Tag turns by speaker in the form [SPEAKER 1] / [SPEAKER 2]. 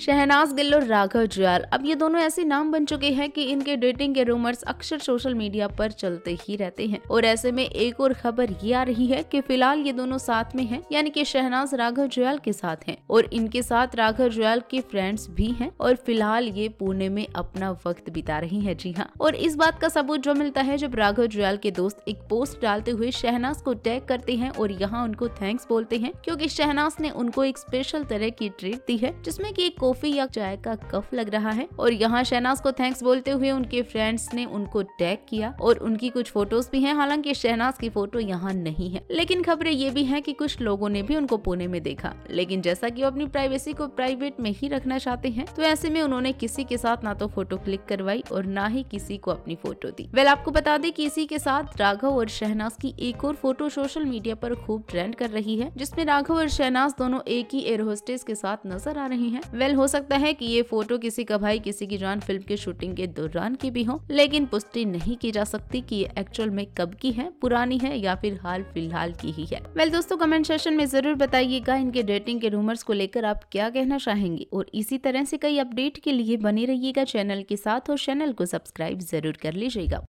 [SPEAKER 1] शहनाज गिल और राघव जुयाल अब ये दोनों ऐसे नाम बन चुके हैं कि इनके डेटिंग के रूमर्स अक्सर सोशल मीडिया पर चलते ही रहते हैं और ऐसे में एक और खबर ये आ रही है कि फिलहाल ये दोनों साथ में हैं यानी कि शहनाज राघव जुयाल के साथ हैं और इनके साथ राघव जुयाल के फ्रेंड्स भी हैं और फिलहाल ये पुणे में अपना वक्त बिता रही है जी हाँ और इस बात का सबूत जो मिलता है जब राघव जुयाल के दोस्त एक पोस्ट डालते हुए शहनाज को टैग करते हैं और यहाँ उनको थैंक्स बोलते हैं क्योंकि शहनाज ने उनको एक स्पेशल तरह की ट्रीट दी है जिसमे की एक कॉफी या चाय का कफ लग रहा है और यहाँ शहनाज को थैंक्स बोलते हुए उनके फ्रेंड्स ने उनको टैग किया और उनकी कुछ फोटोज भी हैं हालांकि शहनाज की फोटो यहाँ नहीं है लेकिन खबरें ये भी है की कुछ लोगों ने भी उनको पुणे में देखा लेकिन जैसा की अपनी प्राइवेसी को प्राइवेट में ही रखना चाहते हैं तो ऐसे में उन्होंने किसी के साथ ना तो फोटो क्लिक करवाई और ना ही किसी को अपनी फोटो दी वेल आपको बता दें कि इसी के साथ राघव और शहनाज की एक और फोटो सोशल मीडिया पर खूब ट्रेंड कर रही है जिसमें राघव और शहनाज दोनों एक ही एयर होस्टेस के साथ नजर आ रही हैं। वेल हो सकता है कि ये फोटो किसी का भाई किसी की जान फिल्म के शूटिंग के दौरान की भी हो लेकिन पुष्टि नहीं की जा सकती कि ये एक्चुअल में कब की है पुरानी है या फिर हाल फिलहाल की ही है वेल दोस्तों कमेंट सेशन में जरूर बताइएगा इनके डेटिंग के रूमर्स को लेकर आप क्या कहना चाहेंगे और इसी तरह से कई अपडेट के लिए बने रहिएगा चैनल के साथ और चैनल को सब्सक्राइब जरूर कर लीजिएगा